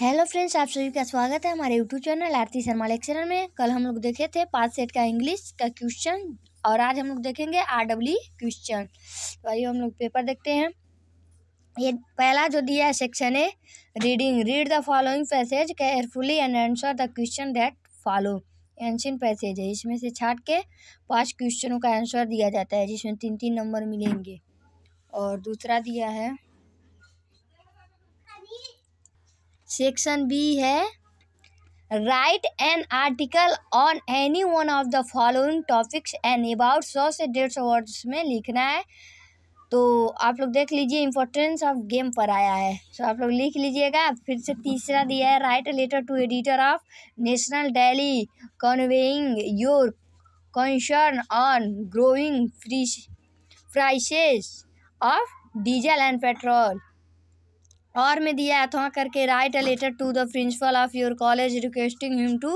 hello friends आप सभी का स्वागत है हमारे YouTube channel Aarti Sharma lecture में कल हम लोग देखे थे पाँच सेट का इंग्लिश का क्वेश्चन और आज हम लोग देखेंगे आर डब्ल्यू क्वेश्चन तो आइए हम लोग पेपर देखते हैं ये पहला जो दिया है सेक्शन है reading read the following passage carefully and answer the question that follow unseen passage है इसमें से छाट के पाँच क्वेश्चनों का आंसर दिया जाता है जिसमें तीन तीन नंबर मिलेंगे और दूसरा दिया है सेक्शन बी है write an article on any one of the following topics and about सौ से डेढ़ सौ वर्ड्स में लिखना है तो आप लोग देख लीजिए इम्पोर्टेंस ऑफ गेम पर आया है सो so, आप लोग लिख लीजिएगा फिर से तीसरा दिया है write letter to editor of national daily conveying your concern on growing free prices of diesel and petrol और uh, में दिया है थोड़ा करके write a letter to the principal of your college requesting him to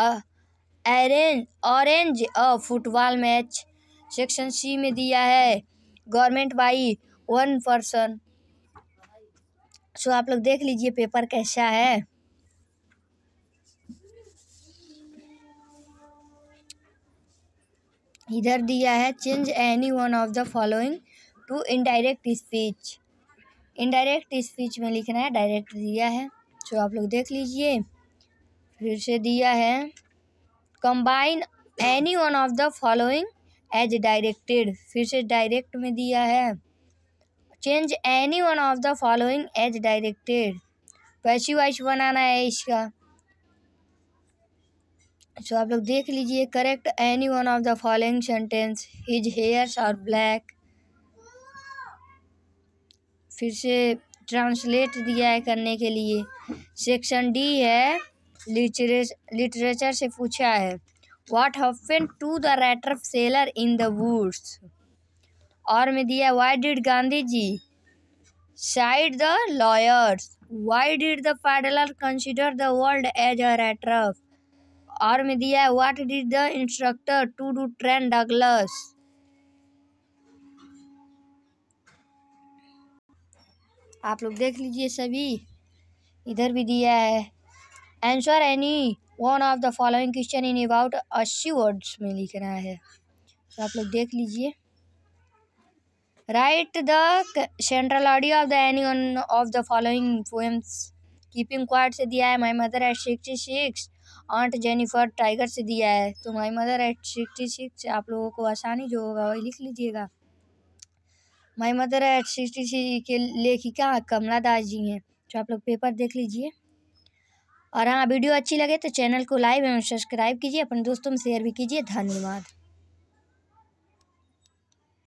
arrange orange a football match section C में दिया है government by one person so आप लोग देख लीजिए पेपर कैसा है इधर दिया है change any one of the following to indirect speech indirect speech में लिखना है डायरेक्ट दिया है जो आप लोग देख लीजिए फिर से दिया है combine any one of the following as directed फिर से डायरेक्ट में दिया है change any one of the following as directed passive voice बनाना है इसका सो आप लोग देख लीजिए correct any one of the following sentence his hairs are black फिर से ट्रांसलेट दिया है करने के लिए सेक्शन डी है लिटरेचर से पूछा है what happened to the writer sailor in the woods और में दिया why did Gandhi ji side the lawyers why did the peddler consider the world as a writer और में दिया है what did the instructor to do train Douglas आप लोग देख लीजिए सभी इधर भी दिया है answer any one of the following question in about अस्सी वर्ड्स में लिखना है तो आप लोग देख लीजिए write the central audio of the any one of the following poems keeping quad से दिया है my mother at sixty six aunt Jennifer tiger से दिया है तो my mother at sixty six आप लोगों को आसानी जो होगा वही लिख लीजिएगा माई मदर एट सिक्सटी सी के लेखिका कमला दास जी हैं जो आप लोग पेपर देख लीजिए और हाँ वीडियो अच्छी लगे तो चैनल को लाइव एवं सब्सक्राइब कीजिए अपने दोस्तों में शेयर भी कीजिए धन्यवाद